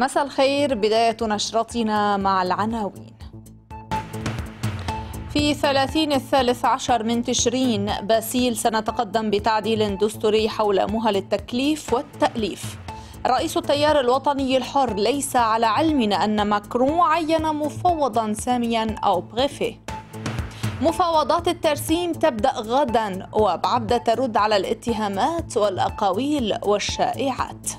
مساء الخير بداية نشرتنا مع العناوين في ثلاثين الثالث عشر من تشرين باسيل سنتقدم بتعديل دستوري حول مهل التكليف والتأليف رئيس التيار الوطني الحر ليس على علم أن ماكرون عين مفوضا ساميا أو بغيفي مفاوضات الترسيم تبدأ غدا وبعبدة ترد على الاتهامات والأقاويل والشائعات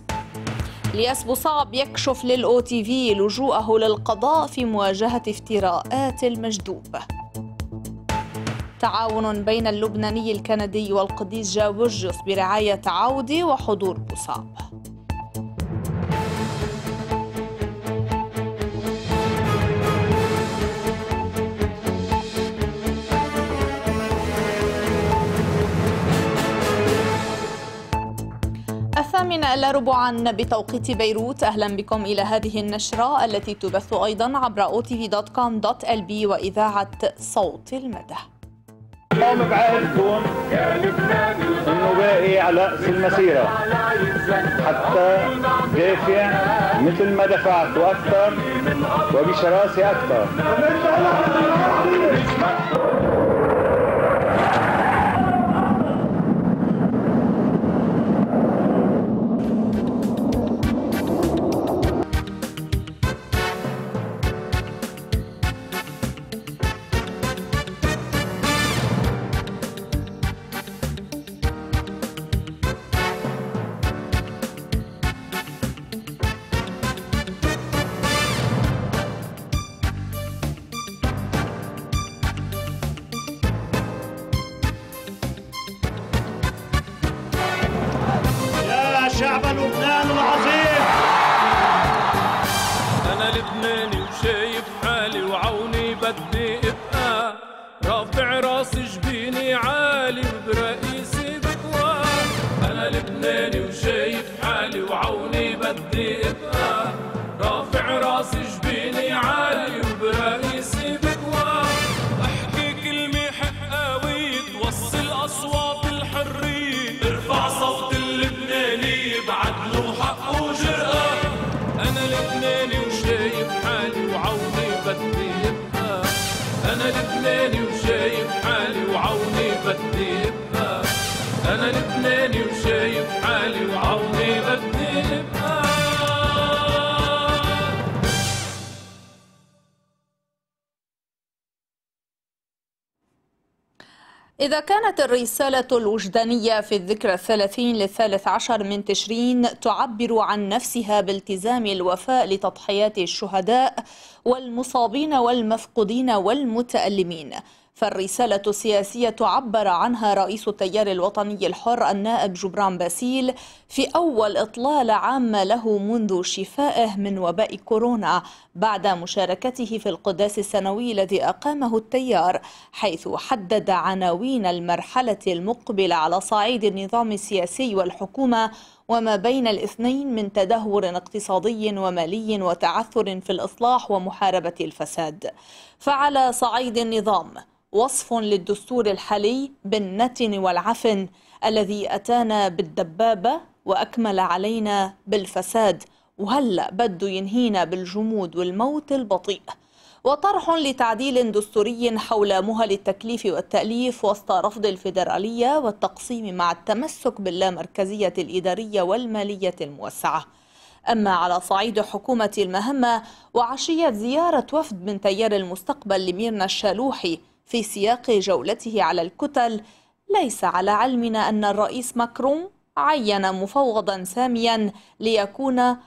الياس بوصعب يكشف للأو تي في لجوءه للقضاء في مواجهة افتراءات المجدوب تعاون بين اللبناني الكندي والقديس جاوج برعاية عودي وحضور بوصعب الثامنة إلا ربعا بتوقيت بيروت أهلا بكم إلى هذه النشرة التي تبث أيضا عبر otv.com.lb وإذاعة صوت المدى قوم بعهدكم انه باقي على راس المسيره حتى دافع مثل ما دفعت واكثر وبشراسه اكثر الرسالة الوجدانية في الذكرى الثلاثين للثالث عشر من تشرين تعبر عن نفسها بالتزام الوفاء لتضحيات الشهداء والمصابين والمفقودين والمتألمين فالرسالة السياسية عبر عنها رئيس التيار الوطني الحر النائب جبران باسيل في أول إطلالة عامة له منذ شفائه من وباء كورونا بعد مشاركته في القداس السنوي الذي أقامه التيار حيث حدد عناوين المرحلة المقبلة على صعيد النظام السياسي والحكومة وما بين الاثنين من تدهور اقتصادي ومالي وتعثر في الإصلاح ومحاربة الفساد فعلى صعيد النظام وصف للدستور الحالي بالنتن والعفن الذي أتانا بالدبابة وأكمل علينا بالفساد وهلأ بده ينهينا بالجمود والموت البطيء وطرح لتعديل دستوري حول مهل التكليف والتأليف وسط رفض الفيدرالية والتقسيم مع التمسك باللامركزية الإدارية والمالية الموسعة أما على صعيد حكومة المهمة وعشية زيارة وفد من تيار المستقبل لميرنا الشالوحي في سياق جولته على الكتل ليس على علمنا أن الرئيس ماكرون عين مفوضا ساميا ليكون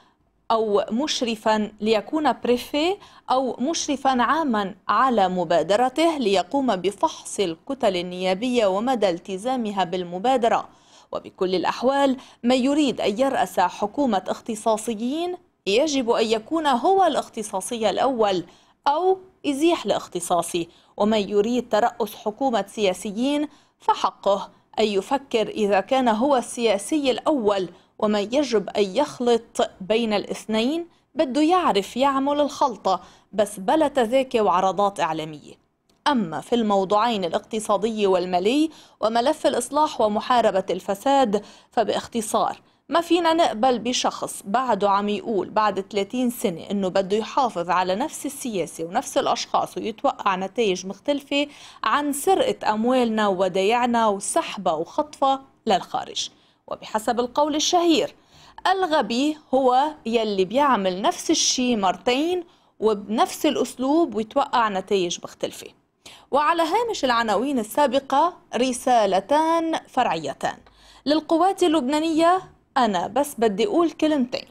أو مشرفا ليكون بريفي أو مشرفا عاما على مبادرته ليقوم بفحص الكتل النيابية ومدى التزامها بالمبادرة وبكل الأحوال من يريد أن يرأس حكومة اختصاصيين يجب أن يكون هو الاختصاصي الأول أو يزيح لاختصاصي ومن يريد ترأس حكومة سياسيين فحقه أن يفكر إذا كان هو السياسي الأول ومن يجب أن يخلط بين الاثنين بده يعرف يعمل الخلطة بس بلا تذاكي وعرضات إعلامية أما في الموضوعين الاقتصادي والمالي وملف الإصلاح ومحاربة الفساد فباختصار ما فينا نقبل بشخص بعده عم يقول بعد 30 سنة انه بده يحافظ على نفس السياسة ونفس الاشخاص ويتوقع نتائج مختلفة عن سرقة اموالنا وودايعنا وسحبة وخطفة للخارج وبحسب القول الشهير الغبي هو يلي بيعمل نفس الشيء مرتين وبنفس الأسلوب ويتوقع نتائج مختلفة وعلى هامش العناوين السابقة رسالتان فرعيتان للقوات اللبنانية أنا بس بدي أقول كلمتين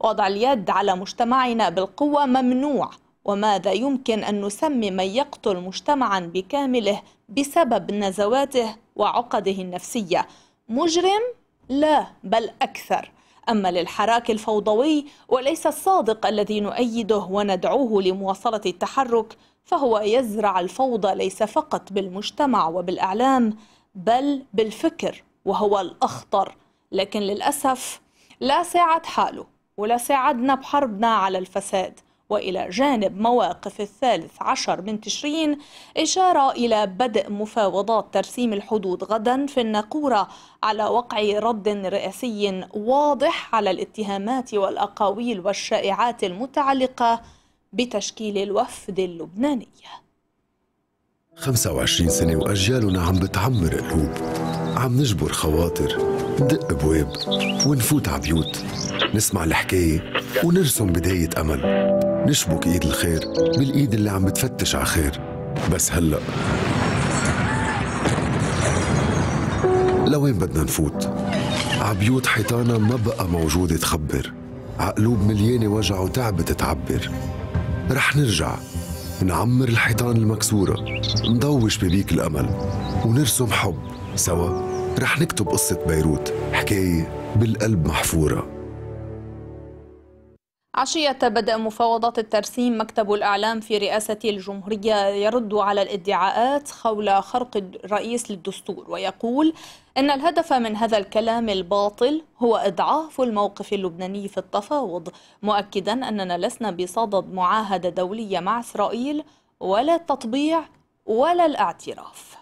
وضع اليد على مجتمعنا بالقوة ممنوع وماذا يمكن أن نسمي من يقتل مجتمعا بكامله بسبب نزواته وعقده النفسية مجرم؟ لا بل أكثر أما للحراك الفوضوي وليس الصادق الذي نؤيده وندعوه لمواصلة التحرك فهو يزرع الفوضى ليس فقط بالمجتمع وبالإعلام بل بالفكر وهو الأخطر لكن للأسف لا ساعد حاله ولا ساعدنا بحربنا على الفساد وإلى جانب مواقف الثالث عشر من تشرين إشارة إلى بدء مفاوضات ترسيم الحدود غدا في الناقورة على وقع رد رئاسي واضح على الاتهامات والأقاويل والشائعات المتعلقة بتشكيل الوفد اللبناني 25 سنة وأجيالنا عم بتعمر قلوب عم نجبر خواطر ندق ابواب ونفوت ع بيوت نسمع الحكايه ونرسم بدايه امل نشبك ايد الخير بالايد اللي عم بتفتش على خير بس هلا لوين بدنا نفوت عبيوت حيطانا ما بقى موجودة تخبر عقلوب مليانة وجع وتعبت تعبر رح نرجع نعمر الحيطان المكسورة نضوش ببيك الأمل ونرسم حب سوا رح نكتب قصة بيروت حكاية بالقلب محفورة عشية بدأ مفاوضات الترسيم مكتب الأعلام في رئاسة الجمهورية يرد على الادعاءات حول خرق الرئيس للدستور ويقول أن الهدف من هذا الكلام الباطل هو إضعاف الموقف اللبناني في التفاوض مؤكدا أننا لسنا بصدد معاهدة دولية مع إسرائيل ولا التطبيع ولا الاعتراف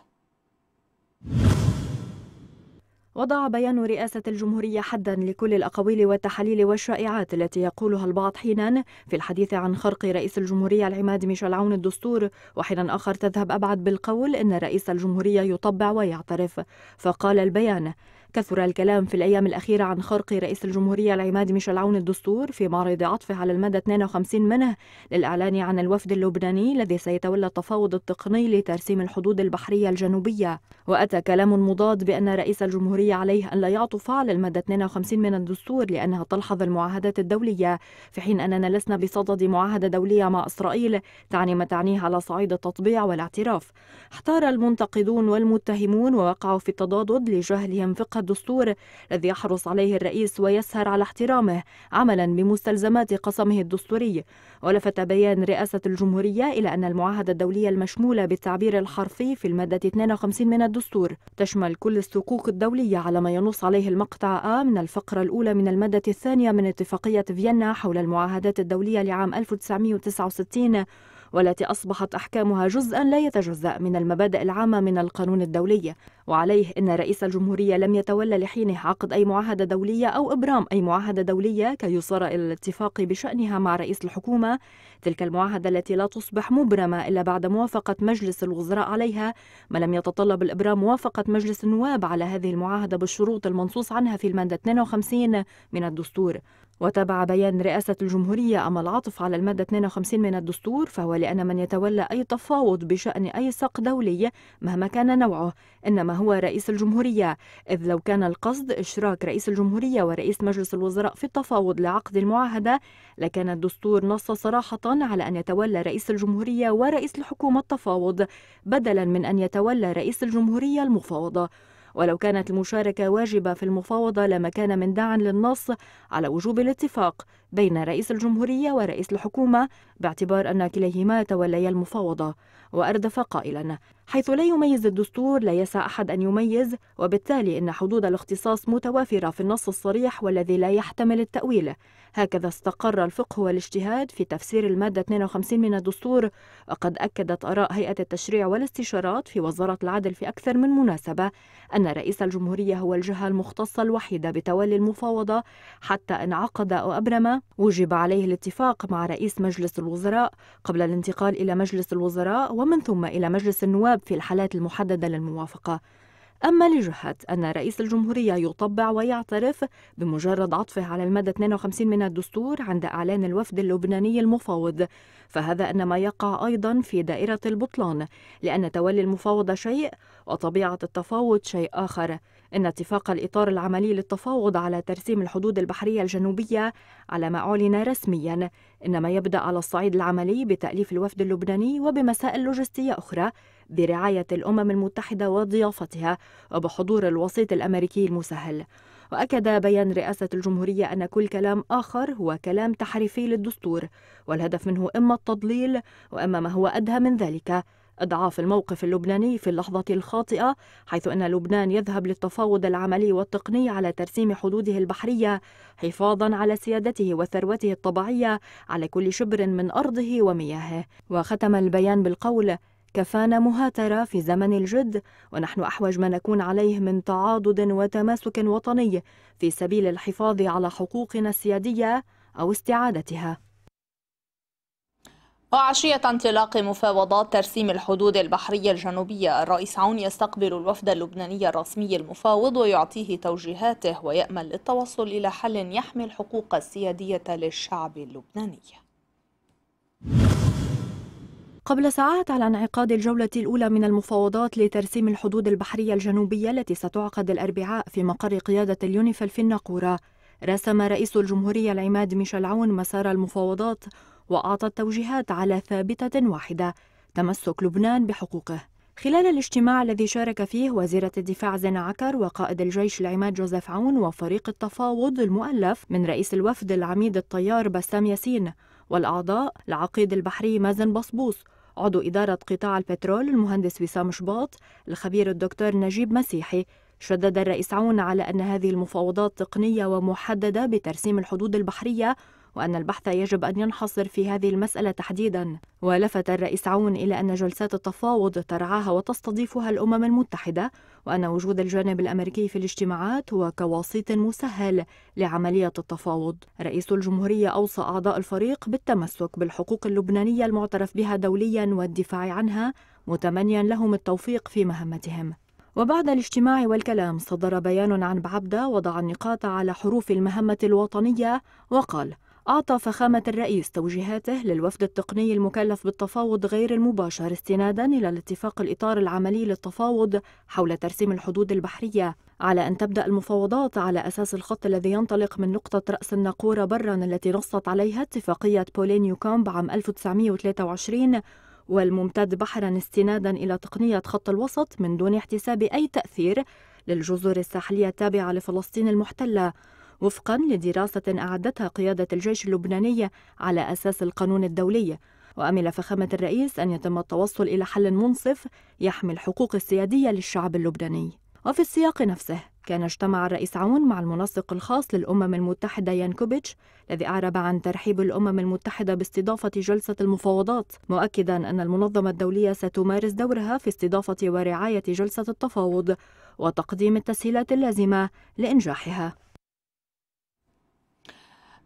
وضع بيان رئاسة الجمهورية حدا لكل الأقاويل والتحاليل والشائعات التي يقولها البعض حينا في الحديث عن خرق رئيس الجمهورية العماد ميشيل عون الدستور وحينا آخر تذهب أبعد بالقول إن رئيس الجمهورية يطبع ويعترف فقال البيان كثر الكلام في الأيام الأخيرة عن خرق رئيس الجمهورية العماد ميشيل عون الدستور في معرض عطفه على المادة 52 منه للإعلان عن الوفد اللبناني الذي سيتولى التفاوض التقني لترسيم الحدود البحرية الجنوبية وأتى كلام مضاد بأن رئيس الجمهورية عليه أن لا يعطف على المادة 52 من الدستور لأنها تلحظ المعاهدات الدولية في حين أننا لسنا بصدد معاهدة دولية مع إسرائيل تعني ما تعنيه على صعيد التطبيع والاعتراف احتار المنتقدون والمتهمون ووقعوا في التضادد لجهلهم فقه الدستور الذي يحرص عليه الرئيس ويسهر على احترامه عملا بمستلزمات قسمه الدستوري ولفت بيان رئاسة الجمهورية إلى أن المعاهدة الدولية المشمولة بالتعبير الحرفي في المادة 52 من الدستور تشمل كل الصكوك الدولية على ما ينص عليه المقطع آ من الفقرة الأولى من المادة الثانية من اتفاقية فيينا حول المعاهدات الدولية لعام 1969 والتي أصبحت أحكامها جزءا لا يتجزأ من المبادئ العامة من القانون الدولي وعليه أن رئيس الجمهورية لم يتولى لحينه عقد أي معاهدة دولية أو إبرام أي معاهدة دولية كي يصار إلى الاتفاق بشأنها مع رئيس الحكومة تلك المعاهدة التي لا تصبح مبرمة إلا بعد موافقة مجلس الوزراء عليها ما لم يتطلب الإبرام موافقة مجلس النواب على هذه المعاهدة بالشروط المنصوص عنها في المادة 52 من الدستور وتابع بيان رئاسة الجمهورية أما العطف على المادة 52 من الدستور فهو لأن من يتولى أي تفاوض بشأن أي سق دولي مهما كان نوعه إنما هو رئيس الجمهورية إذ لو كان القصد إشراك رئيس الجمهورية ورئيس مجلس الوزراء في التفاوض لعقد المعاهدة لكان الدستور نص صراحة على أن يتولى رئيس الجمهورية ورئيس الحكومة التفاوض بدلا من أن يتولى رئيس الجمهورية المفاوضة ولو كانت المشاركة واجبة في المفاوضة لما كان من داع للنص على وجوب الاتفاق بين رئيس الجمهورية ورئيس الحكومة باعتبار أن كليهما توليا المفاوضة وأردف قائلا حيث لا يميز الدستور لا يسع أحد أن يميز وبالتالي إن حدود الاختصاص متوافرة في النص الصريح والذي لا يحتمل التأويل هكذا استقر الفقه والاجتهاد في تفسير المادة 52 من الدستور وقد أكدت آراء هيئة التشريع والاستشارات في وزارة العدل في أكثر من مناسبة أن رئيس الجمهورية هو الجهة المختصة الوحيدة بتولي المفاوضة حتى أن عقد أو أبرم وجب عليه الاتفاق مع رئيس مجلس الوزراء قبل الانتقال إلى مجلس الوزراء ومن ثم إلى مجلس النواب في الحالات المحددة للموافقة أما لجهة أن رئيس الجمهورية يطبع ويعترف بمجرد عطفه على المادة 52 من الدستور عند إعلان الوفد اللبناني المفاوض فهذا إنما يقع أيضا في دائرة البطلان لأن تولي المفاوضة شيء وطبيعة التفاوض شيء آخر إن اتفاق الإطار العملي للتفاوض على ترسيم الحدود البحرية الجنوبية على ما أعلن رسميا إنما يبدأ على الصعيد العملي بتأليف الوفد اللبناني وبمسائل لوجستية أخرى برعاية الأمم المتحدة وضيافتها وبحضور الوسيط الأمريكي المسهل وأكد بيان رئاسة الجمهورية أن كل كلام آخر هو كلام تحريفي للدستور والهدف منه إما التضليل وإما ما هو أدهى من ذلك إضعاف الموقف اللبناني في اللحظة الخاطئة حيث أن لبنان يذهب للتفاوض العملي والتقني على ترسيم حدوده البحرية حفاظا على سيادته وثروته الطبيعية على كل شبر من أرضه ومياهه وختم البيان بالقول كفانا مهاترة في زمن الجد ونحن أحوج ما نكون عليه من تعاضد وتماسك وطني في سبيل الحفاظ على حقوقنا السيادية أو استعادتها وعشية انطلاق مفاوضات ترسيم الحدود البحرية الجنوبية الرئيس عون يستقبل الوفد اللبناني الرسمي المفاوض ويعطيه توجيهاته ويأمل للتوصل إلى حل يحمي الحقوق السيادية للشعب اللبناني قبل ساعات على انعقاد الجولة الأولى من المفاوضات لترسيم الحدود البحرية الجنوبية التي ستعقد الأربعاء في مقر قيادة اليونيفل في الناقورة رسم رئيس الجمهورية العماد ميشيل عون مسار المفاوضات وأعطت توجيهات على ثابتة واحدة تمسك لبنان بحقوقه خلال الاجتماع الذي شارك فيه وزيرة الدفاع زين عكر وقائد الجيش العماد جوزيف عون وفريق التفاوض المؤلف من رئيس الوفد العميد الطيار بسام ياسين والأعضاء العقيد البحري مازن بصبوص عضو إدارة قطاع البترول المهندس وسام شباط الخبير الدكتور نجيب مسيحي شدد الرئيس عون على أن هذه المفاوضات تقنية ومحددة بترسيم الحدود البحرية وأن البحث يجب أن ينحصر في هذه المسألة تحديدا ولفت الرئيس عون إلى أن جلسات التفاوض ترعاها وتستضيفها الأمم المتحدة وأن وجود الجانب الأمريكي في الاجتماعات هو كوسيط مسهل لعملية التفاوض رئيس الجمهورية أوصى أعضاء الفريق بالتمسك بالحقوق اللبنانية المعترف بها دوليا والدفاع عنها متمنيا لهم التوفيق في مهمتهم وبعد الاجتماع والكلام صدر بيان عن بعبدة وضع النقاط على حروف المهمة الوطنية وقال أعطى فخامة الرئيس توجيهاته للوفد التقني المكلف بالتفاوض غير المباشر استنادا إلى الاتفاق الإطار العملي للتفاوض حول ترسيم الحدود البحرية على أن تبدأ المفاوضات على أساس الخط الذي ينطلق من نقطة رأس الناقورة برا التي نصت عليها اتفاقية بولين كامب عام 1923 والممتد بحرا استنادا إلى تقنية خط الوسط من دون احتساب أي تأثير للجزر الساحلية التابعة لفلسطين المحتلة وفقا لدراسة أعدتها قيادة الجيش اللبناني على أساس القانون الدولي وأمل فخامة الرئيس أن يتم التوصل إلى حل منصف يحمي الحقوق السيادية للشعب اللبناني وفي السياق نفسه كان اجتمع الرئيس عون مع المنسق الخاص للأمم المتحدة يانكوفيتش الذي أعرب عن ترحيب الأمم المتحدة باستضافة جلسة المفاوضات مؤكدا أن المنظمة الدولية ستمارس دورها في استضافة ورعاية جلسة التفاوض وتقديم التسهيلات اللازمة لإنجاحها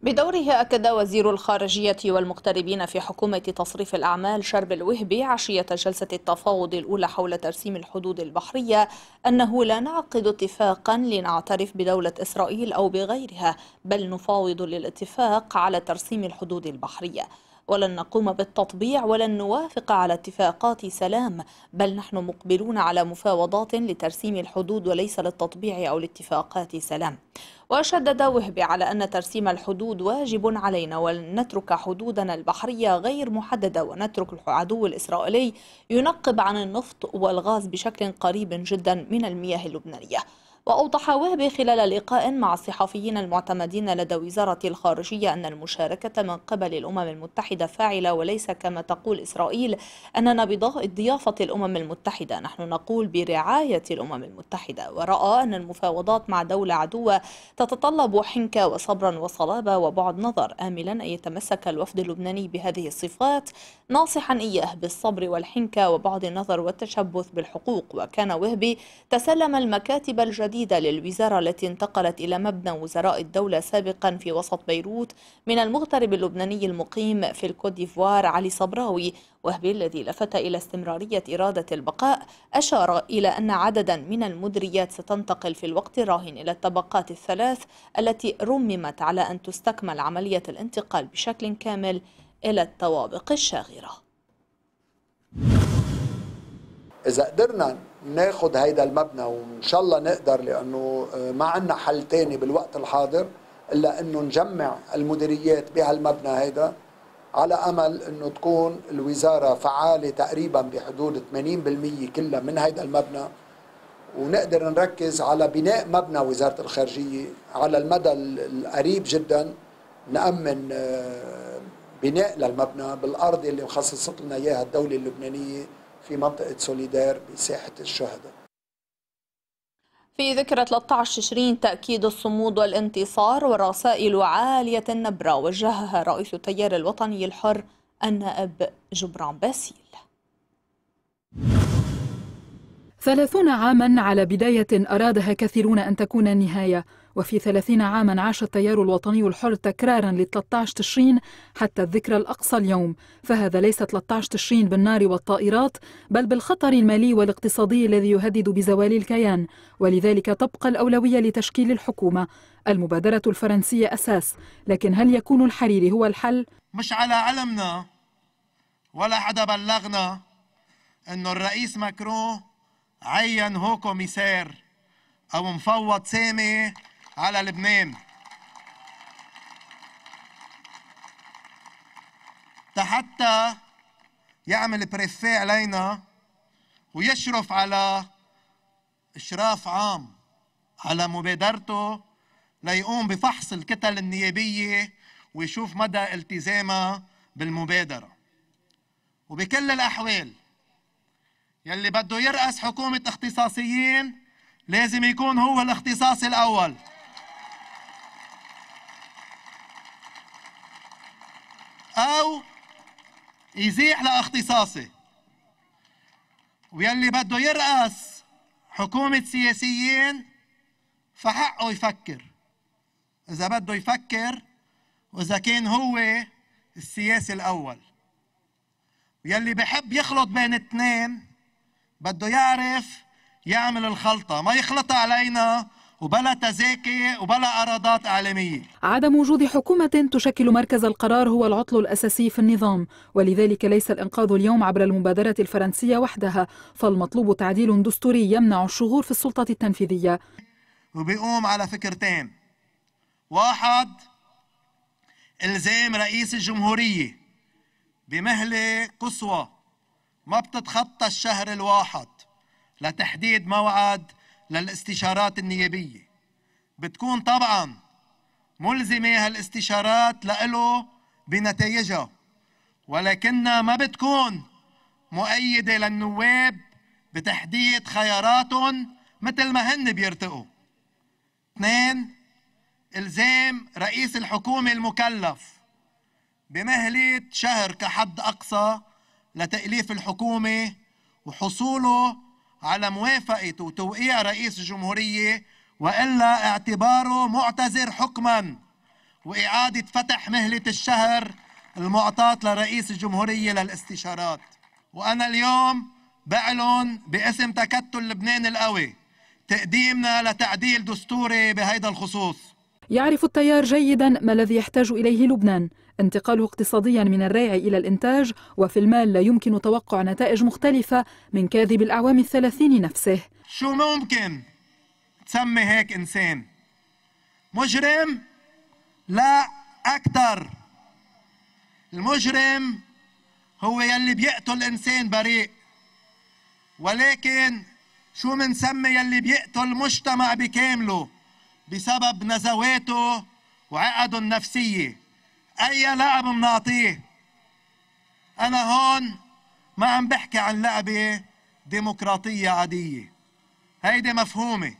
بدوره أكد وزير الخارجية والمغتربين في حكومة تصريف الأعمال شرب الوهبي عشية جلسة التفاوض الأولى حول ترسيم الحدود البحرية أنه لا نعقد اتفاقا لنعترف بدولة إسرائيل أو بغيرها بل نفاوض للاتفاق على ترسيم الحدود البحرية ولن نقوم بالتطبيع ولن نوافق على اتفاقات سلام بل نحن مقبلون على مفاوضات لترسيم الحدود وليس للتطبيع أو لاتفاقات سلام وشدد وهبي على أن ترسيم الحدود واجب علينا ولنترك حدودنا البحرية غير محددة ونترك العدو الإسرائيلي ينقب عن النفط والغاز بشكل قريب جدا من المياه اللبنانية وأوضح وهبي خلال لقاء مع الصحفيين المعتمدين لدى وزارة الخارجية أن المشاركة من قبل الأمم المتحدة فاعلة وليس كما تقول إسرائيل أننا بضيافة الأمم المتحدة نحن نقول برعاية الأمم المتحدة ورأى أن المفاوضات مع دولة عدوة تتطلب حنكة وصبرا وصلابة وبعد نظر آملا أن يتمسك الوفد اللبناني بهذه الصفات ناصحا إياه بالصبر والحنكة وبعد النظر والتشبث بالحقوق وكان وهبي تسلم المكاتب الجديدة جديدة للوزارة التي انتقلت إلى مبنى وزراء الدولة سابقا في وسط بيروت من المغترب اللبناني المقيم في الكوت ديفوار علي صبراوي وهبي الذي لفت إلى استمرارية إرادة البقاء أشار إلى أن عددا من المدريات ستنتقل في الوقت الراهن إلى الطبقات الثلاث التي رممت على أن تستكمل عملية الانتقال بشكل كامل إلى الطوابق الشاغرة إذا قدرنا ناخد هيدا المبنى وان شاء الله نقدر لانه آه، ما عندنا حل تاني بالوقت الحاضر الا انه نجمع المديريات بهالمبنى هيدا على امل انه تكون الوزاره فعاله تقريبا بحدود 80% كلها من هيدا المبنى ونقدر نركز على بناء مبنى وزاره الخارجيه على المدى القريب جدا نامن آه، بناء للمبنى بالارض اللي خصصت لنا اياها الدوله اللبنانيه في منطقة سوليدار بساحة الشهداء في ذكرى 13 تشرين تأكيد الصمود والانتصار ورسائل عالية النبرة وجهها رئيس التيار الوطني الحر النائب جبران باسيل ثلاثون عاما على بداية أرادها كثيرون أن تكون نهاية وفي 30 عاما عاش التيار الوطني الحر تكرارا ل 13 تشرين حتى الذكرى الأقصى اليوم فهذا ليس 13 تشرين بالنار والطائرات بل بالخطر المالي والاقتصادي الذي يهدد بزوال الكيان ولذلك تبقى الأولوية لتشكيل الحكومة المبادرة الفرنسية أساس لكن هل يكون الحريري هو الحل؟ مش على علمنا ولا حدا بلغنا أنه الرئيس ماكرون عين هو كوميسير أو مفوض سامي على لبنان حتى يعمل بريفيه علينا ويشرف على إشراف عام على مبادرته ليقوم بفحص الكتل النيابية ويشوف مدى التزامها بالمبادرة وبكل الأحوال يلي بده يرأس حكومة اختصاصيين لازم يكون هو الاختصاصي الأول أو يزيح لاختصاصه ويلي بده يرأس حكومة سياسيين فحقه يفكر إذا بده يفكر وإذا كان هو السياسي الأول يلي بحب يخلط بين اثنين بده يعرف يعمل الخلطة ما يخلطها علينا وبلا تزاكي وبلا اراضات اعلاميه عدم وجود حكومه تشكل مركز القرار هو العطل الاساسي في النظام ولذلك ليس الانقاذ اليوم عبر المبادره الفرنسيه وحدها فالمطلوب تعديل دستوري يمنع الشغور في السلطه التنفيذيه وبيقوم على فكرتين واحد الزام رئيس الجمهوريه بمهله قصوى ما بتتخطى الشهر الواحد لتحديد موعد للاستشارات النيابية بتكون طبعا ملزمة هالاستشارات لإله بنتائجها ولكنها ما بتكون مؤيدة للنواب بتحديد خياراتهم مثل ما هن بيرتقوا اثنين الزام رئيس الحكومة المكلف بمهلة شهر كحد أقصى لتأليف الحكومة وحصوله على موافقة وتوقيع رئيس الجمهورية وإلا اعتباره معتذر حكما وإعادة فتح مهلة الشهر المعطاة لرئيس الجمهورية للاستشارات وأنا اليوم بعلن باسم تكتل لبنان القوي تقديمنا لتعديل دستوري بهذا الخصوص يعرف التيار جيدا ما الذي يحتاج إليه لبنان انتقاله اقتصاديا من الريع إلى الإنتاج وفي المال لا يمكن توقع نتائج مختلفة من كاذب الأعوام الثلاثين نفسه شو ممكن تسمي هيك إنسان مجرم لا أكثر المجرم هو يلي بيقتل إنسان بريء ولكن شو منسمي يلي بيقتل مجتمع بكامله بسبب نزواته وعقده النفسيه اي لاعب بنعطيه انا هون ما عم بحكي عن لعبه ديمقراطيه عاديه هيدي مفهومه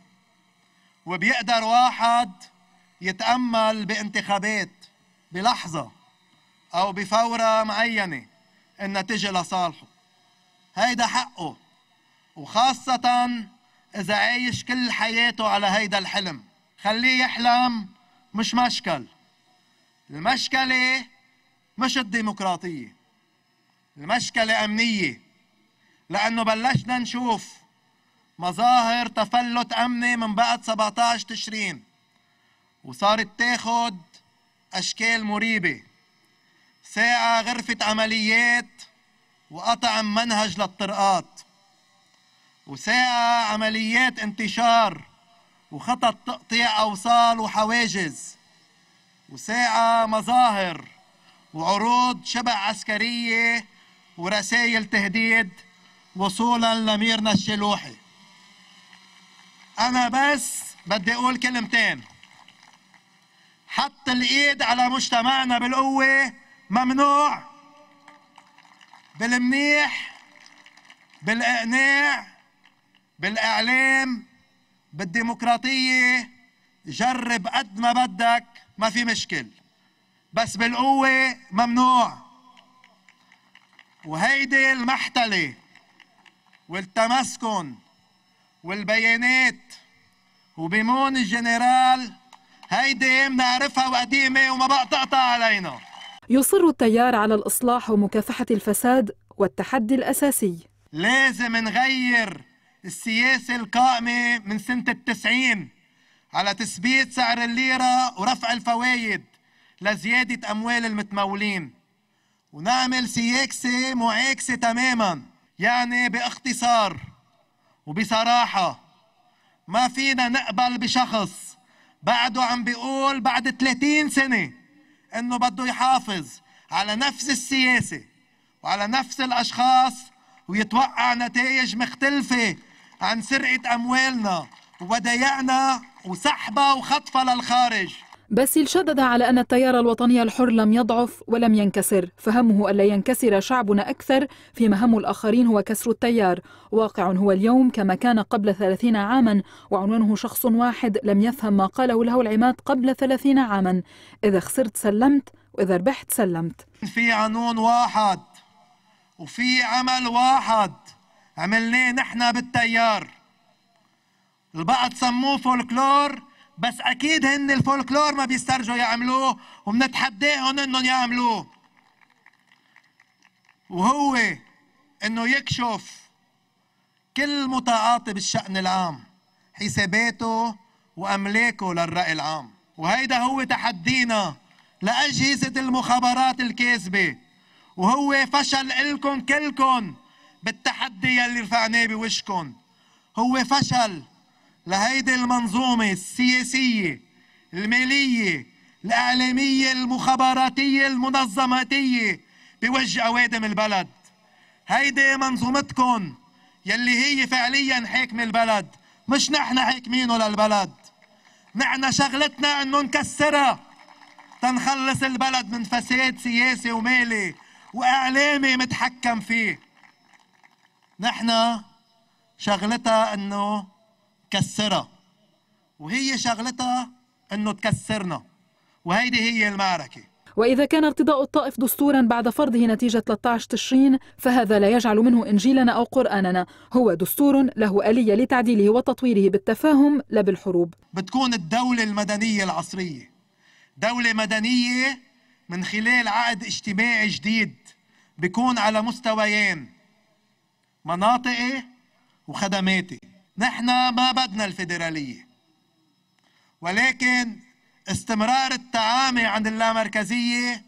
وبيقدر واحد يتامل بانتخابات بلحظه او بفوره معينه انها تجي لصالحه هيدا حقه وخاصه اذا عايش كل حياته على هيدا الحلم خليه يحلم مش مشكل المشكلة مش الديمقراطية المشكلة أمنية لأنه بلشنا نشوف مظاهر تفلت أمني من بعد 17 تشرين وصارت تاخد أشكال مريبة ساعة غرفة عمليات وقطع منهج للطرقات وساعة عمليات انتشار وخطط تقطيع أوصال وحواجز وساعة مظاهر وعروض شبه عسكرية ورسائل تهديد وصولا لميرنا الشلوحي أنا بس بدي أقول كلمتين حط الإيد على مجتمعنا بالقوة ممنوع بالمنيح بالإقناع بالإعلام بالديمقراطية جرب قد ما بدك ما في مشكل بس بالقوة ممنوع وهيدي المحتلة والتمسكن والبيانات وبيمون الجنرال هيدي بنعرفها وقديمة وما بقى تقطع علينا يصر التيار على الإصلاح ومكافحة الفساد والتحدي الأساسي لازم نغير السياسة القائمة من سنة التسعين على تثبيت سعر الليرة ورفع الفوايد لزيادة أموال المتمولين ونعمل سياكسة معاكسة تماما يعني باختصار وبصراحة ما فينا نقبل بشخص بعده عم بيقول بعد 30 سنة انه بده يحافظ على نفس السياسة وعلى نفس الأشخاص ويتوقع نتائج مختلفة عن سرقة أموالنا وديعنا وسحبة وخطفة للخارج باسيل شدد على أن التيار الوطني الحر لم يضعف ولم ينكسر فهمه ألا ينكسر شعبنا أكثر فيما هم الآخرين هو كسر التيار واقع هو اليوم كما كان قبل ثلاثين عاما وعنوانه شخص واحد لم يفهم ما قاله له العماد قبل ثلاثين عاما إذا خسرت سلمت وإذا ربحت سلمت في عنوان واحد وفي عمل واحد عملناه نحن بالتيار البقى تسموه فولكلور بس اكيد هن الفولكلور ما بيسترجوا يعملوه وبنتحداهم انهم يعملوه وهو انه يكشف كل متعاطي بالشأن العام حساباته واملاكه للرأي العام وهيدا هو تحدينا لأجهزة المخابرات الكاذبة وهو فشل إلكم كلكم بالتحدي يلي رفعناه بوشكم هو فشل لهيدي المنظومة السياسية المالية الإعلامية المخابراتية المنظماتية بوجه أوادم البلد هيدي منظومتكم يلي هي فعليا حاكمة البلد مش نحن حاكمينه للبلد نحن شغلتنا انه نكسرها تنخلص البلد من فساد سياسي ومالي واعلامي متحكم فيه نحن شغلتها انه تكسرها وهي شغلتها انه تكسرنا وهيدي هي المعركه وإذا كان ارتضاء الطائف دستورا بعد فرضه نتيجة 13 تشرين فهذا لا يجعل منه إنجيلنا أو قرآننا هو دستور له آلية لتعديله وتطويره بالتفاهم لا بالحروب بتكون الدولة المدنية العصرية دولة مدنية من خلال عقد اجتماعي جديد بيكون على مستويين مناطقي وخدماتي نحن ما بدنا الفيدرالية ولكن استمرار التعامي عند اللامركزية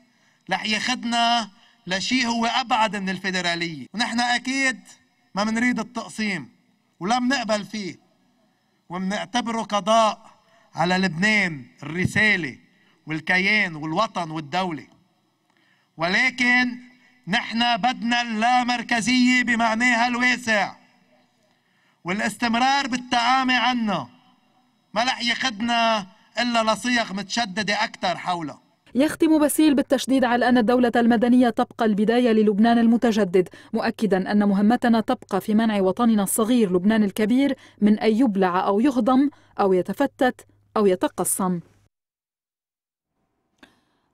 رح ياخذنا لشيء هو أبعد من الفيدرالية ونحن أكيد ما منريد التقسيم ولا منقبل فيه ومنعتبره قضاء على لبنان الرسالة والكيان والوطن والدولة ولكن نحن بدنا اللامركزية بمعناها الواسع والاستمرار بالتعامي عنا ما لح يخدنا إلا لصيغ متشددة أكثر حوله يختم بسيل بالتشديد على أن الدولة المدنية تبقى البداية للبنان المتجدد مؤكدا أن مهمتنا تبقى في منع وطننا الصغير لبنان الكبير من أن يبلع أو يهضم أو يتفتت أو يتقسم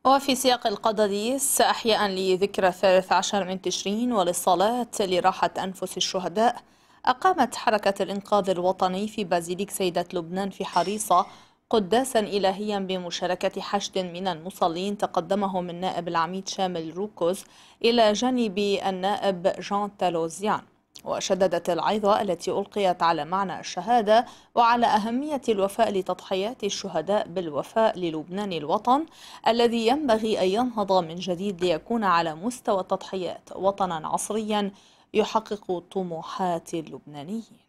وفي سياق القضاديس أحياء لذكرى 13 من تشرين وللصلاة لراحة أنفس الشهداء أقامت حركة الإنقاذ الوطني في بازيليك سيدة لبنان في حريصة قداسا إلهيا بمشاركة حشد من المصلين تقدمهم النائب العميد شامل روكوز إلى جانب النائب جان تالوزيان وشددت العظة التي ألقيت على معنى الشهادة وعلى أهمية الوفاء لتضحيات الشهداء بالوفاء للبنان الوطن الذي ينبغي أن ينهض من جديد ليكون على مستوى التضحيات وطنا عصريا يحقق طموحات اللبنانيين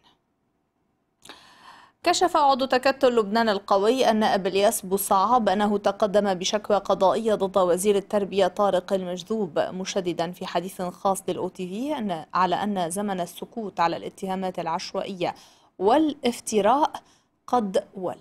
كشف عضو تكتل لبنان القوي أن الياس بوصعب أنه تقدم بشكوى قضائية ضد وزير التربية طارق المجذوب مشددا في حديث خاص للأو تي في أن على أن زمن السكوت على الاتهامات العشوائية والافتراء قد ولى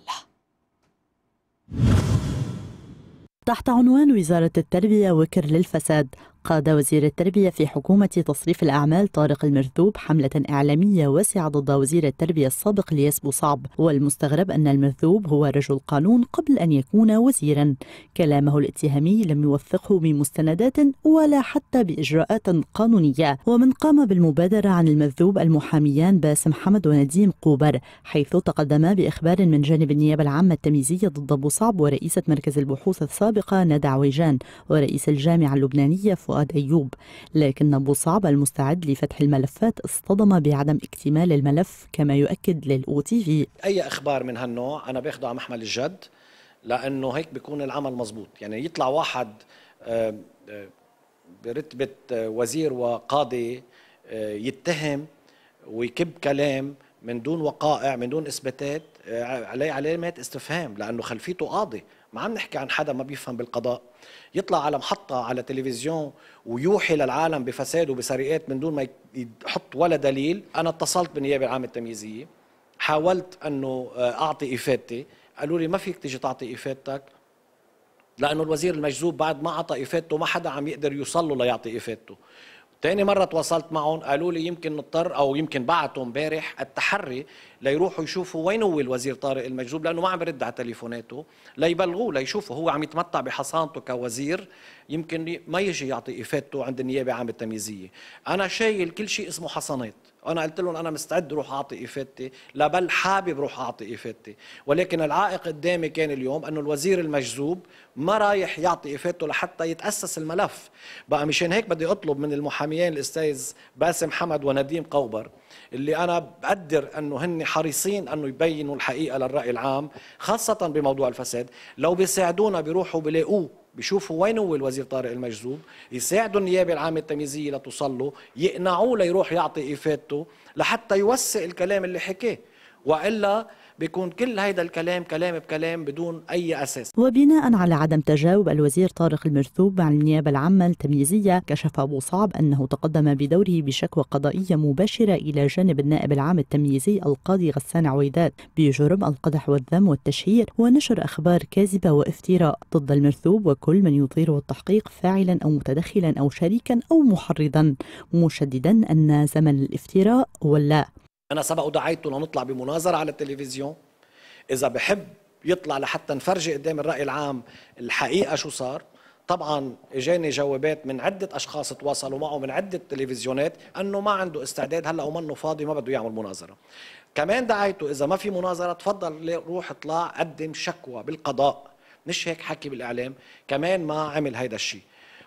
تحت عنوان وزارة التربية وكر للفساد قاد وزير التربية في حكومة تصريف الأعمال طارق المرذوب حملة إعلامية واسعة ضد وزير التربية السابق ليسبو صعب والمستغرب أن المرذوب هو رجل قانون قبل أن يكون وزيرا كلامه الاتهامي لم يوثقه بمستندات ولا حتى بإجراءات قانونية ومن قام بالمبادرة عن المرذوب المحاميان باسم حمد ونديم قوبر حيث تقدما بإخبار من جانب النيابة العامة التمييزية ضد أبو صعب ورئيسة مركز البحوث السابقة ندى عويجان ورئيس الجامعة اللبنانية فؤاد أيوب لكن أبو صعب المستعد لفتح الملفات اصطدم بعدم اكتمال الملف كما يؤكد للأو تي في أي أخبار من هالنوع أنا باخذه على محمل الجد لأنه هيك بيكون العمل مزبوط يعني يطلع واحد آه، آه، برتبة آه، وزير وقاضي يتهم ويكب كلام من دون وقائع من دون إثباتات عليه علامات استفهام لأنه خلفيته قاضي ما عم نحكي عن حدا ما بيفهم بالقضاء يطلع على محطة على تلفزيون ويوحي للعالم بفساد وبسرقات من دون ما يحط ولا دليل أنا اتصلت بالنيابة العامة التمييزية حاولت أنه آه، أعطي إفادتي قالوا لي ما فيك تيجي تعطي إفادتك لأنه الوزير المجذوب بعد ما أعطى إفادته ما حدا عم يقدر يوصل له ليعطي إفادته تاني مرة تواصلت معهم قالوا لي يمكن نضطر أو يمكن بعتوا امبارح التحري ليروحوا يشوفوا وين هو الوزير طارق المجذوب لانه ما عم يرد على تليفوناته ليبلغوه ليشوفوا هو عم يتمتع بحصانته كوزير يمكن ما يجي يعطي افادته عند النيابه عام التمييزيه انا شايل كل شيء اسمه حصانات انا قلت لهم انا مستعد روح اعطي افادتي لا بل حابب روح اعطي افادتي ولكن العائق قدامي كان اليوم انه الوزير المجذوب ما رايح يعطي افادته لحتى يتاسس الملف بقى مشان هيك بدي اطلب من المحاميين الاستاذ باسم حمد ونديم قوبر اللي انا بقدر انه هن حريصين انه يبينوا الحقيقه للراي العام خاصه بموضوع الفساد لو بيساعدونا بيروحوا بلاقوه بيشوفوا وين هو الوزير طارق المجذوب يساعدوا النيابه العامه التمييزيه لتوصل له يقنعوه ليروح يعطي افادته لحتى يوسع الكلام اللي حكاه والا بيكون كل هيدا الكلام كلام بكلام بدون أي أساس وبناء على عدم تجاوب الوزير طارق المرثوب مع النيابة العامة التمييزية كشف أبو صعب أنه تقدم بدوره بشكوى قضائية مباشرة إلى جانب النائب العام التمييزي القاضي غسان عويدات بجرم القدح والذم والتشهير ونشر أخبار كاذبة وافتراء ضد المرثوب وكل من يثيره التحقيق فاعلا أو متدخلا أو شريكا أو محرضا مشددا أن زمن الافتراء هو أنا سبق ودعيته لنطلع بمناظرة على التلفزيون إذا بحب يطلع لحتى نفرجي قدام الرأي العام الحقيقة شو صار طبعا اجاني جوابات من عده اشخاص تواصلوا معه من عده تلفزيونات انه ما عنده استعداد هلا ومنه فاضي ما بده يعمل مناظره كمان دعيته اذا ما في مناظره تفضل روح اطلع قدم شكوى بالقضاء مش هيك حكي بالاعلام كمان ما عمل هيدا الشيء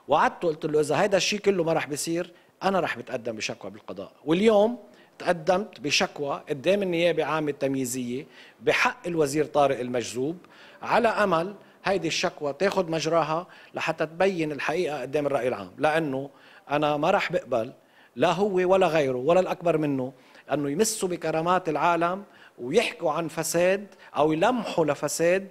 وعدته قلت له اذا هيدا الشيء كله ما راح بيصير انا راح بتقدم بشكوى بالقضاء واليوم تقدمت بشكوى قدام النيابة عامة التمييزية بحق الوزير طارق المجذوب على أمل هيدي الشكوى تاخذ مجراها لحتى تبين الحقيقة قدام الرأي العام لأنه أنا ما رح بقبل لا هو ولا غيره ولا الأكبر منه أنه يمسوا بكرامات العالم ويحكوا عن فساد أو يلمحوا لفساد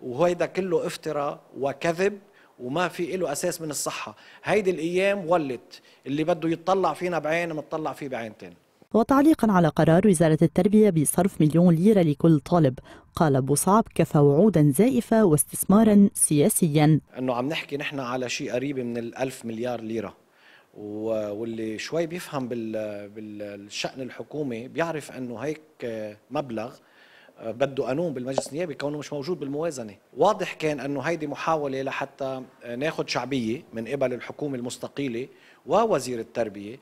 وهيدا كله افتراء وكذب وما في له اساس من الصحه هيدي الايام ولت اللي بده يتطلع فينا بعين متطلع فيه بعين تاني وتعليقا على قرار وزارة التربية بصرف مليون ليرة لكل طالب قال أبو صعب كفى وعودا زائفة واستثمارا سياسيا أنه عم نحكي نحن على شيء قريب من الألف مليار ليرة واللي شوي بيفهم بالشأن الحكومي بيعرف أنه هيك مبلغ بده قانون بالمجلس النيابي كونه مش موجود بالموازنه، واضح كان انه هيدي محاوله لحتى ناخذ شعبيه من قبل الحكومه المستقيله ووزير التربيه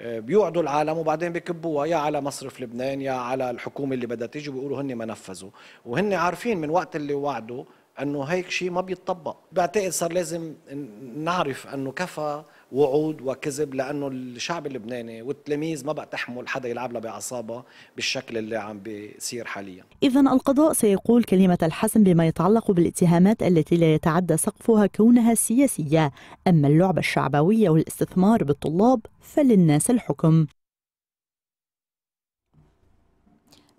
بيوعدوا العالم وبعدين بكبوها يا على مصرف لبنان يا على الحكومه اللي بدها تيجي بيقولوا هن ما نفذوا وهن عارفين من وقت اللي وعدوا انه هيك شيء ما بيتطبق بعتقد صار لازم نعرف انه كفى وعود وكذب لانه الشعب اللبناني والتلاميذ ما بقى تحمل حدا يلعب لها بعصابه بالشكل اللي عم بيصير حاليا اذا القضاء سيقول كلمه الحسم بما يتعلق بالاتهامات التي لا يتعدى سقفها كونها سياسيه اما اللعبه الشعبويه والاستثمار بالطلاب فللناس الحكم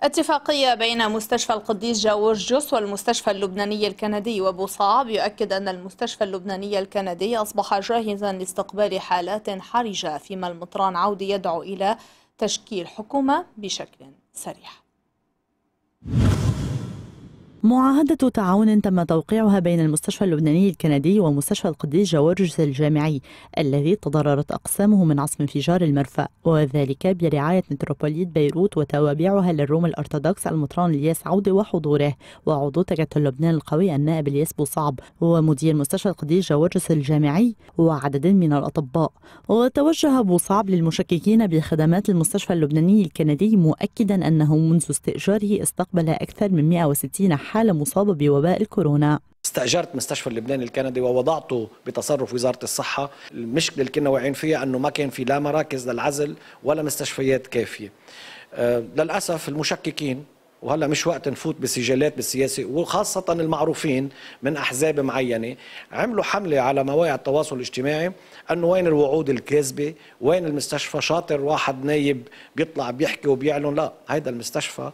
اتفاقية بين مستشفى القديس جوس والمستشفى اللبناني الكندي وبوصعاب يؤكد أن المستشفى اللبناني الكندي أصبح جاهزا لاستقبال حالات حرجة فيما المطران عودي يدعو إلى تشكيل حكومة بشكل سريع معاهدة تعاون تم توقيعها بين المستشفى اللبناني الكندي ومستشفى القديس جورج الجامعي الذي تضررت أقسامه من عصف انفجار المرفأ وذلك برعاية متروبوليت بيروت وتوابعها للروم الأرثوذكس المطران الياس عودة وحضوره وعضو تكتل لبنان القوي النائب الياس بوصعب ومدير مستشفى القديس جورج الجامعي وعدد من الأطباء وتوجه بوصعب للمشككين بخدمات المستشفى اللبناني الكندي مؤكدا أنه منذ استئجاره استقبل أكثر من 160 حالة حالة مصابة بوباء الكورونا استأجرت مستشفى اللبنان الكندي ووضعته بتصرف وزارة الصحة المشكلة اللي كنا واعيين فيها أنه ما كان في لا مراكز للعزل ولا مستشفيات كافية أه، للأسف المشككين وهلا مش وقت نفوت بسجالات بالسياسه وخاصه المعروفين من احزاب معينه عملوا حمله على مواقع التواصل الاجتماعي انه وين الوعود الكاذبه وين المستشفى شاطر واحد نايب بيطلع بيحكي وبيعلن لا هيدا المستشفى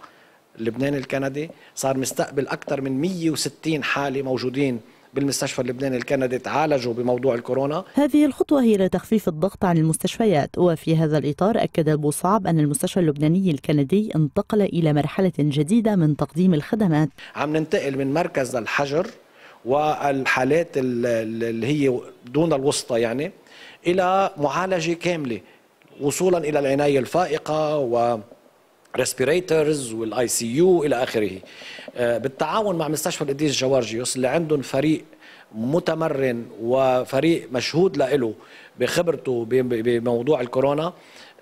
اللبناني الكندي صار مستقبل أكثر من 160 حالة موجودين بالمستشفى اللبناني الكندي تعالجوا بموضوع الكورونا هذه الخطوة هي لتخفيف الضغط عن المستشفيات وفي هذا الإطار أكد البوصعب أن المستشفى اللبناني الكندي انتقل إلى مرحلة جديدة من تقديم الخدمات عم ننتقل من مركز الحجر والحالات اللي هي دون الوسطى يعني إلى معالجة كاملة وصولا إلى العناية الفائقة و ريسبيريترز والاي سي يو الى اخره آه، بالتعاون مع مستشفى القديس جورجيوس اللي عندهم فريق متمرن وفريق مشهود له بخبرته بموضوع الكورونا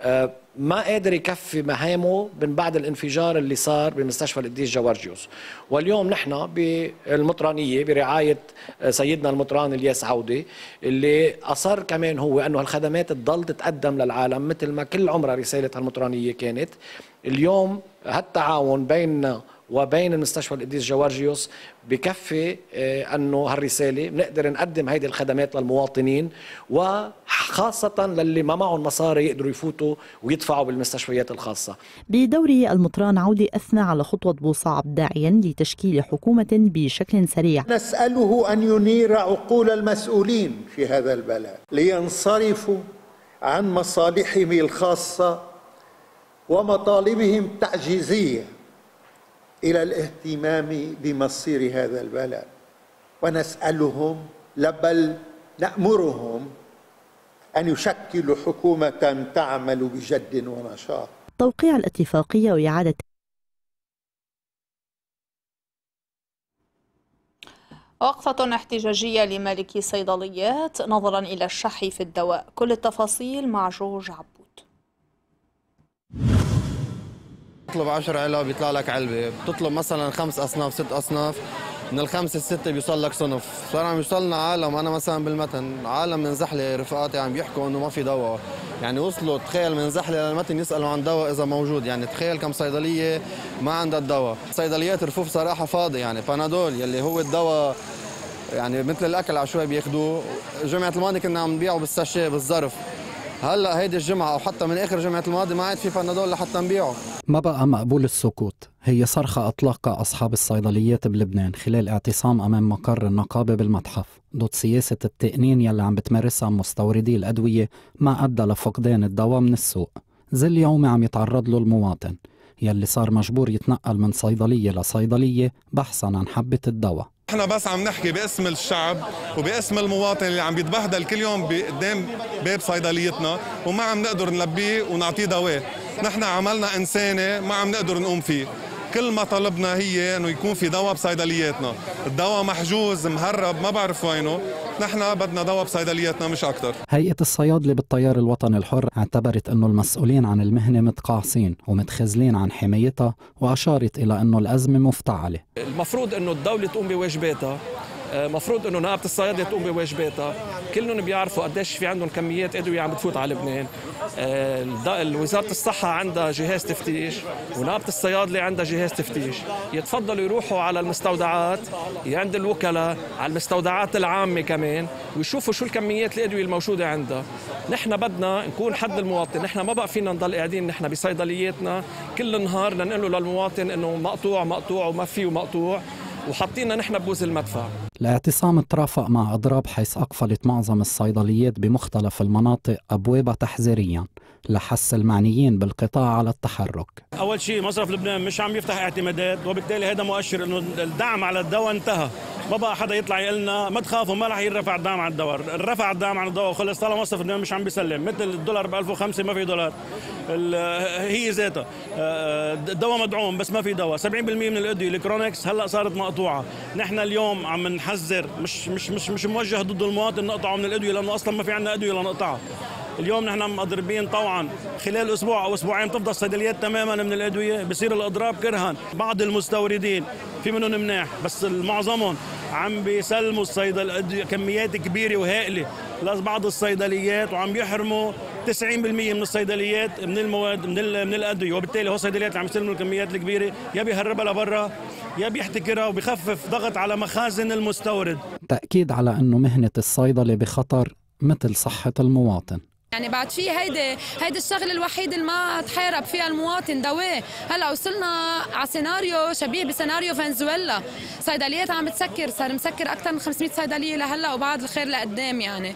آه، ما قادر يكفي مهامه من بعد الانفجار اللي صار بمستشفى القديس جورجيوس واليوم نحن بالمطرانية برعاية آه، سيدنا المطران الياس عودي اللي أصر كمان هو أنه هالخدمات تضل تتقدم للعالم مثل ما كل عمرها رسالة هالمطرانية كانت اليوم هالتعاون بين وبين المستشفى القديس جوارجيوس بكفي آه، انه هالرساله بنقدر نقدم هيدي الخدمات للمواطنين وخاصه للي ما معهم مصاري يقدروا يفوتوا ويدفعوا بالمستشفيات الخاصه. بدوره المطران عودي اثنى على خطوه بوصعب داعيا لتشكيل حكومه بشكل سريع. نساله ان ينير عقول المسؤولين في هذا البلاء لينصرفوا عن مصالحهم الخاصه ومطالبهم التعجيزيه الى الاهتمام بمصير هذا البلد ونسالهم لا بل نامرهم ان يشكلوا حكومه تعمل بجد ونشاط توقيع الاتفاقيه واعاده وقفة احتجاجية لمالكي صيدليات نظرا إلى الشح في الدواء كل التفاصيل مع جورج عبود بتطلب 10 علب بيطلع لك علبه بتطلب مثلا خمس اصناف ست اصناف من الخمسة الستة بيوصل لك صنف صار عم يوصلنا عالم أنا مثلا بالمتن عالم من زحلة رفقاتي عم يحكوا إنه ما في دواء يعني وصلوا تخيل من زحلة للمتن يسألوا عن دواء إذا موجود يعني تخيل كم صيدلية ما عندها الدواء صيدليات رفوف صراحة فاضي يعني بانادول يلي هو الدواء يعني مثل الأكل عشوائي بياخدوه جمعه الماضي كنا عم نبيعه بالساشيه بالظرف هلا هيدي الجمعه او حتى من اخر جمعه الماضي ما عاد في بنادول لحتى نبيعه ما بقى مقبول السكوت هي صرخة أطلقها أصحاب الصيدليات بلبنان خلال اعتصام أمام مقر النقابة بالمتحف ضد سياسة التأنين يلي عم بتمارسها مستوردي الأدوية ما أدى لفقدان الدواء من السوق ذل يومي عم يتعرض له المواطن يلي صار مجبور يتنقل من صيدلية لصيدلية بحثا عن حبة الدواء احنا بس عم نحكي باسم الشعب وباسم المواطن اللي عم بيتبهدل كل يوم قدام باب صيدليتنا وما عم نقدر نلبيه ونعطيه دواء نحن عملنا انساني ما عم نقدر نقوم فيه كل ما طلبنا هي انه يكون في دواء بصيدلياتنا الدواء محجوز مهرب ما بعرف وينه نحن بدنا دواء بصيدلياتنا مش اكثر هيئه الصيادله بالتيار الوطني الحر اعتبرت انه المسؤولين عن المهنه متقاعسين ومتخاذلين عن حمايتها واشارت الى انه الازمه مفتعله المفروض انه الدوله تقوم بواجباتها مفروض انه نقابه الصيادله تقوم بواجباتها كلهم بيعرفوا قديش في عندهم كميات ادويه عم بتفوت على لبنان آه، وزاره الصحه عندها جهاز تفتيش ونقابه الصيادله عندها جهاز تفتيش يتفضلوا يروحوا على المستودعات عند الوكلاء على المستودعات العامه كمان ويشوفوا شو الكميات الادويه الموجوده عندها نحن بدنا نكون حد المواطن نحن ما بقى فينا نضل قاعدين نحن بصيدلياتنا كل النهار لنقول للمواطن انه مقطوع مقطوع وما فيه مقطوع وحطينا نحن بوز المدفع الاعتصام ترافق مع اضراب حيث اقفلت معظم الصيدليات بمختلف المناطق ابوابها تحذيريا لحث المعنيين بالقطاع على التحرك أول شيء مصرف لبنان مش عم يفتح اعتمادات وبالتالي هذا مؤشر أنه الدعم على الدواء انتهى ما بقى حدا يطلع يقول لنا ما تخافوا ما رح يرفع الدعم على الدواء رفع الدعم على الدواء وخلص طالما مصرف لبنان مش عم بيسلم مثل الدولار ب 1005 ما في دولار هي ذاتها آه، آه، الدواء مدعوم بس ما في دواء 70% من الادويه الكرونكس هلا صارت مقطوعه نحن اليوم عم نحذر مش مش مش مش موجه ضد المواطن نقطعه من الادويه لانه اصلا ما في عندنا ادويه لنقطعها اليوم نحن مضربين طوعا خلال اسبوع او اسبوعين تفضى الصيدليات تماما من الادويه بصير الاضراب كرها بعض المستوردين في منهم مناح بس معظمهم عم بيسلموا الصيدل كميات كبيره وهائله لبعض الصيدليات وعم يحرموا 90% من الصيدليات من المواد من من الادويه وبالتالي هو الصيدليات اللي عم يستلموا الكميات الكبيره يا بيهربها لبرا يا بيحتكرها وبيخفف ضغط على مخازن المستورد تاكيد على انه مهنه الصيدله بخطر مثل صحه المواطن يعني بعد في هيدي هيدي الشغله الوحيده اللي ما تحارب فيها المواطن دواه هلا وصلنا على سيناريو شبيه بسيناريو فنزويلا صيدليات عم بتسكر صار مسكر اكثر من 500 صيدليه لهلا وبعد الخير لقدام يعني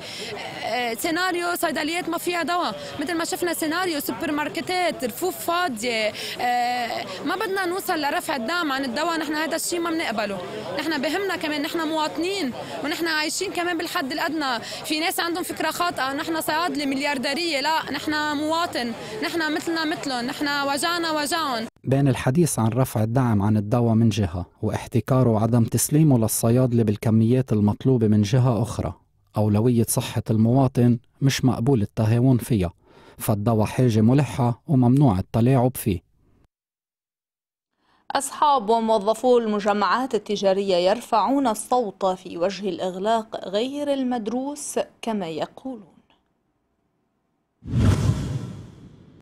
آه، سيناريو صيدليات ما فيها دواء مثل ما شفنا سيناريو سوبر ماركتات رفوف فاضيه آه، ما بدنا نوصل لرفع الدعم عن الدواء نحن هذا الشيء ما بنقبله نحن بهمنا كمان نحن مواطنين ونحن عايشين كمان بالحد الادنى في ناس عندهم فكره خاطئه نحن صيادله مليارديريه لا نحن مواطن نحن مثلنا مثلهم نحن وجعنا وجعهم بين الحديث عن رفع الدعم عن الدواء من جهه واحتكاره وعدم تسليمه للصيادله بالكميات المطلوبه من جهه اخرى أولوية صحة المواطن مش مقبول التهاون فيها فالدواء حاجة ملحة وممنوع التلاعب فيه أصحاب وموظفو المجمعات التجارية يرفعون الصوت في وجه الإغلاق غير المدروس كما يقولون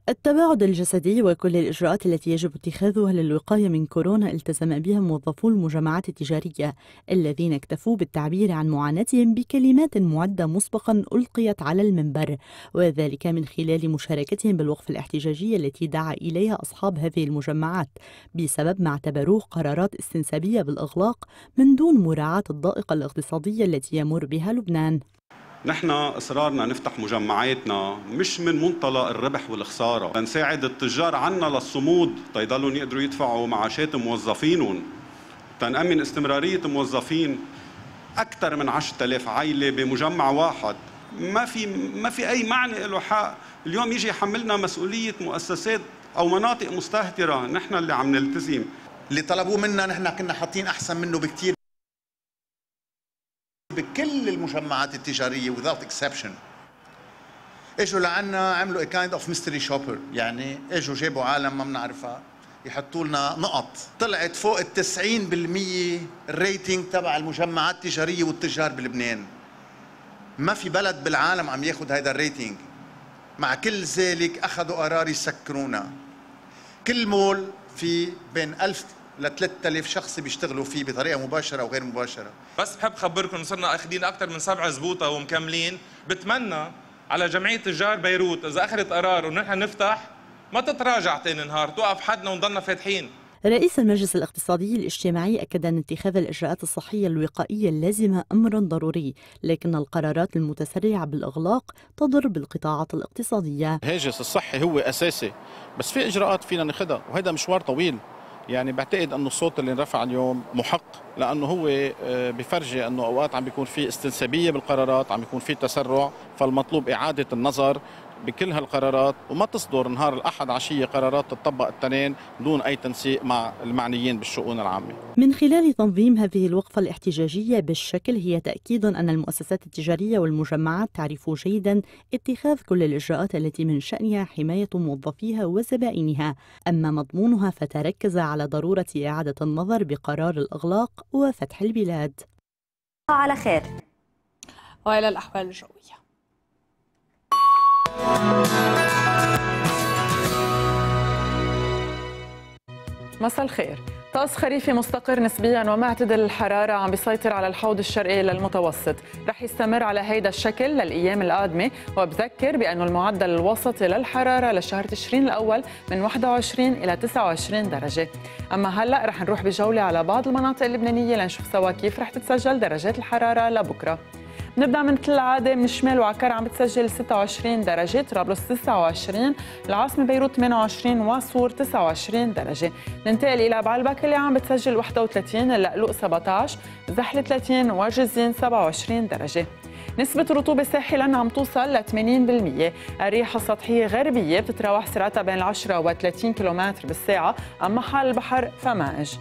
التباعد الجسدي وكل الإجراءات التي يجب اتخاذها للوقاية من كورونا التزم بها موظفو المجمعات التجارية الذين اكتفوا بالتعبير عن معاناتهم بكلمات معدة مسبقا ألقيت على المنبر وذلك من خلال مشاركتهم بالوقف الاحتجاجية التي دعا إليها أصحاب هذه المجمعات بسبب ما اعتبروه قرارات استنسابية بالإغلاق من دون مراعاة الضائقة الاقتصادية التي يمر بها لبنان نحن اصرارنا نفتح مجمعاتنا مش من منطلق الربح والخساره، لنساعد التجار عنا للصمود تيضلوا يقدروا يدفعوا معاشات موظفينهم تنأمن استمراريه موظفين اكثر من 10000 عائله بمجمع واحد، ما في ما في اي معنى له حق، اليوم يجي يحملنا مسؤوليه مؤسسات او مناطق مستهتره، نحن اللي عم نلتزم اللي طلبوه منا نحن كنا حاطين احسن منه بكثير بكل المجمعات التجاريه without exception اجوا لعنا عملوا كايند اوف ميستري shopper يعني اجوا جابوا عالم ما بنعرفها يحطوا لنا نقط طلعت فوق ال 90% الريتنج تبع المجمعات التجاريه والتجار بلبنان ما في بلد بالعالم عم ياخذ هذا الريتنج مع كل ذلك اخذوا قرار يسكرونا كل مول في بين 1000 ل 3000 شخص بيشتغلوا فيه بطريقه مباشره او غير مباشره بس بحب خبركم صرنا اخذين اكثر من سبعه زبوطه ومكملين بتمنى على جمعيه تجار بيروت اذا اخذت قرار ونحن نفتح ما تتراجع ثاني نهار توقف حدنا ونضلنا فاتحين رئيس المجلس الاقتصادي الاجتماعي أكد أن اتخاذ الإجراءات الصحية الوقائية اللازمة أمر ضروري لكن القرارات المتسرعة بالإغلاق تضر بالقطاعات الاقتصادية الهاجس الصحي هو أساسي بس في إجراءات فينا ناخذها وهذا مشوار طويل يعني بعتقد انه الصوت اللي انرفع اليوم محق لانه هو آه، بفرجي انه اوقات عم بيكون في استنسابيه بالقرارات عم بيكون في تسرع فالمطلوب اعاده النظر بكل هالقرارات وما تصدر نهار الأحد عشية قرارات تطبق التنين دون أي تنسيق مع المعنيين بالشؤون العامة من خلال تنظيم هذه الوقفة الاحتجاجية بالشكل هي تأكيد أن المؤسسات التجارية والمجمعات تعرف جيدا اتخاذ كل الإجراءات التي من شأنها حماية موظفيها وزبائنها أما مضمونها فتركز على ضرورة إعادة النظر بقرار الإغلاق وفتح البلاد على خير وإلى الأحوال الجوية مساء الخير طقس خريفي مستقر نسبيا ومعتدل الحرارة عم بيسيطر على الحوض الشرقي للمتوسط رح يستمر على هيدا الشكل للأيام القادمة وبذكر بأنه المعدل الوسطي للحرارة لشهر تشرين الأول من 21 إلى 29 درجة أما هلأ رح نروح بجولة على بعض المناطق اللبنانية لنشوف سوا كيف رح تتسجل درجات الحرارة لبكرة نبدا من كالعاده من الشمال وعكار عم بتسجل 26 درجه طرابلس 29 العاصمه بيروت 28 وصور 29 درجه ننتقل الى بعلبك اللي عم بتسجل 31 اللقلوق 17 زحله 30 وجزين 27 درجه نسبة الرطوبة ساحلا عم توصل ل 80%، الريح السطحية غربية بتتراوح سرعتها بين 10 و 30 كم بالساعة، أما حال البحر فمائج.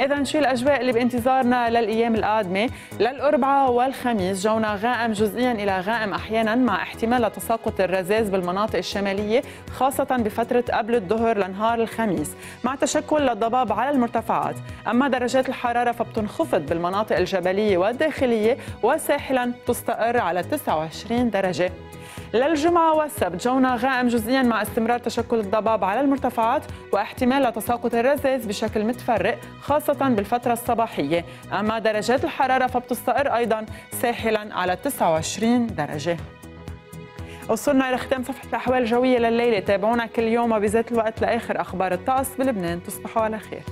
إذا شو الأجواء اللي بانتظارنا للأيام القادمة للأربعاء والخميس جونا غائم جزئيا إلى غائم أحيانا مع احتمال تساقط الرذاذ بالمناطق الشمالية خاصة بفترة قبل الظهر لنهار الخميس مع تشكل للضباب على المرتفعات أما درجات الحرارة فبتنخفض بالمناطق الجبلية والداخلية وساحلا تستقر على 29 درجة للجمعة والسبت جونا غائم جزئيا مع استمرار تشكل الضباب على المرتفعات واحتمال تساقط الرذاذ بشكل متفرق خاصة بالفترة الصباحية أما درجات الحرارة فبتستقر أيضا ساحلا على 29 درجة وصلنا إلى ختام صفحة الأحوال الجوية لليلة تابعونا كل يوم وبذات الوقت لآخر أخبار الطقس بلبنان تصبحوا على خير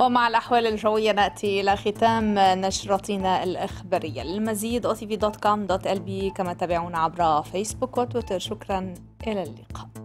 ومع الأحوال الجوية نأتي إلى ختام نشرتنا الإخبارية للمزيد otv.com.lb كما تابعونا عبر فيسبوك وتويتر شكرا إلى اللقاء